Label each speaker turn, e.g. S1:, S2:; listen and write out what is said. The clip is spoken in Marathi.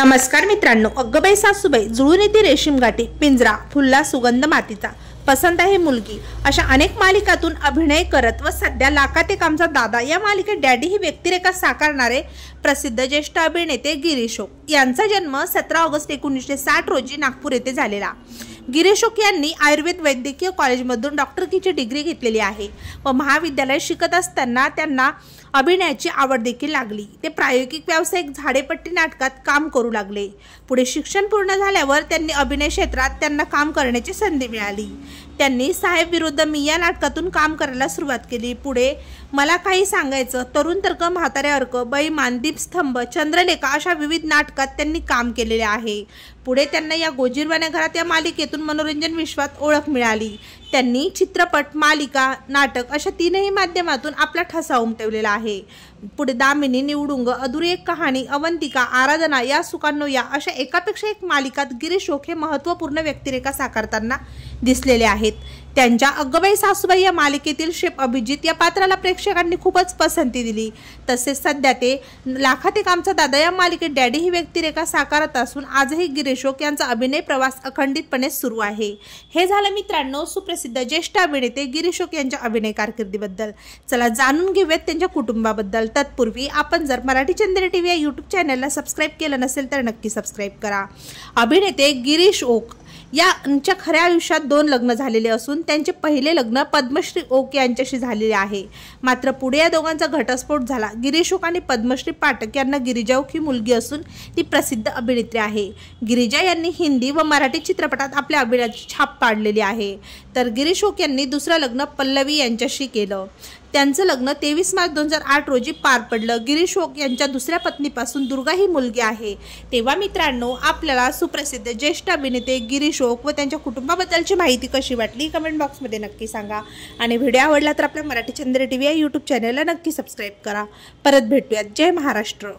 S1: नमस्कार मित्रांनो अग्गबाई सासूबाई जुळून येते रेशीम गाठी पिंजरा फुल्ला सुगंध मातीचा पसंत आहे मुलगी अशा अनेक मालिकातून अभिनय करत व सध्या लाखात कामचा दादा या मालिकेत डॅडी ही व्यक्तिरेखा साकारणारे प्रसिद्ध ज्येष्ठ अभिनेते गिरीशो यांचा जन्म सतरा ऑगस्ट एकोणीसशे साठ रोजी नागपूर येथे झालेला गिरीशोक यांनी आयुर्वेद वैद्यकीय कॉलेजमधून डॉक्टरकीची डिग्री घेतलेली आहे व महाविद्यालयात शिकत असताना त्यांना अभिनयाची आवड देखील लागली ते प्रायोगिक व्यावसायिक झाडेपट्टी नाटकात काम करू लागले पुढे शिक्षण पूर्ण झाल्यावर त्यांनी अभिनय क्षेत्रात त्यांना काम करण्याची संधी मिळाली त्यांनी साहेब विरुद्ध मी या नाटकातून काम करायला सुरुवात केली पुढे मला काही सांगायचं तरुण तर्क म्हातारे अर्क बाई मानदीप स्तंभ चंद्रलेखा अशा विविध नाटकात त्यांनी काम केलेले आहे पुढे त्यांना या गोजीरवाने घरात या मालिकेतून मनोरंजन विश्वात ओळख मिळाली त्यांनी चित्रपट मालिका नाटक अशा तीनही माध्यमातून आपला ठसा उमटवलेला आहे पुढे दामिनी निवडुंग अधुरी एक कहाणी अवंतिका आराधना या सुकांनो या अशा एकापेक्षा एक मालिकात गिरीश ओखे हे महत्त्वपूर्ण व्यक्तिरेखा साकारताना दिसलेले आहे आहेत त्यांच्या अगबाई सासूबाई या मालिकेतील शेप अभिजित या पात्राला प्रेक्षकांनी खूपच पसंती दिली तसेच सध्या ते लाखाते कामचा दादा या मालिकेत डॅडी ही व्यक्तिरेखा साकारत असून आजही गिरीशोक यांचा अभिनय प्रवास अखंडितपणे सुरू आहे हे झालं मित्रांनो सुप्रसिद्ध ज्येष्ठ अभिनेते गिरीशोक यांच्या अभिनय कारकिर्दीबद्दल चला जाणून घेऊयात त्यांच्या कुटुंबाबद्दल तत्पूर्वी आपण जर मराठी चंद्र टी व्ही या यूट्यूब चॅनलला सबस्क्राईब केलं नसेल तर नक्की सबस्क्राईब करा अभिनेते गिरीश ओक यांच्या खऱ्या आयुष्यात दोन लग्न झालेले असून त्यांचे पहिले लग्न पद्मश्री ओके यांच्याशी झालेले आहे मात्र पुढे या दोघांचा घटस्फोट झाला गिरीश ओक आणि पद्मश्री पाठक यांना गिरिजा ओक ही मुलगी असून ती प्रसिद्ध अभिनेत्री आहे गिरिजा यांनी हिंदी व मराठी चित्रपटात आपल्या अभिनयाची छाप पाडलेली आहे तर गिरीश ओक यांनी दुसरं लग्न पल्लवी यांच्याशी केलं त्यांचं लग्न तेवीस मार्च दोन हजार आठ रोजी पार पडलं गिरीश ओक यांच्या दुसऱ्या पत्नीपासून दुर्गा ही मुलगी आहे तेव्हा मित्रांनो आपल्याला सुप्रसिद्ध ज्येष्ठ अभिनेते गिरीश ओक व त्यांच्या कुटुंबाबद्दलची माहिती कशी वाटली कमेंट बॉक्समध्ये नक्की सांगा आणि व्हिडिओ आवडला तर आपल्या मराठी चंद्र टी व्ही या यूट्यूब चॅनलला नक्की सबस्क्राईब करा परत भेटूयात जय महाराष्ट्र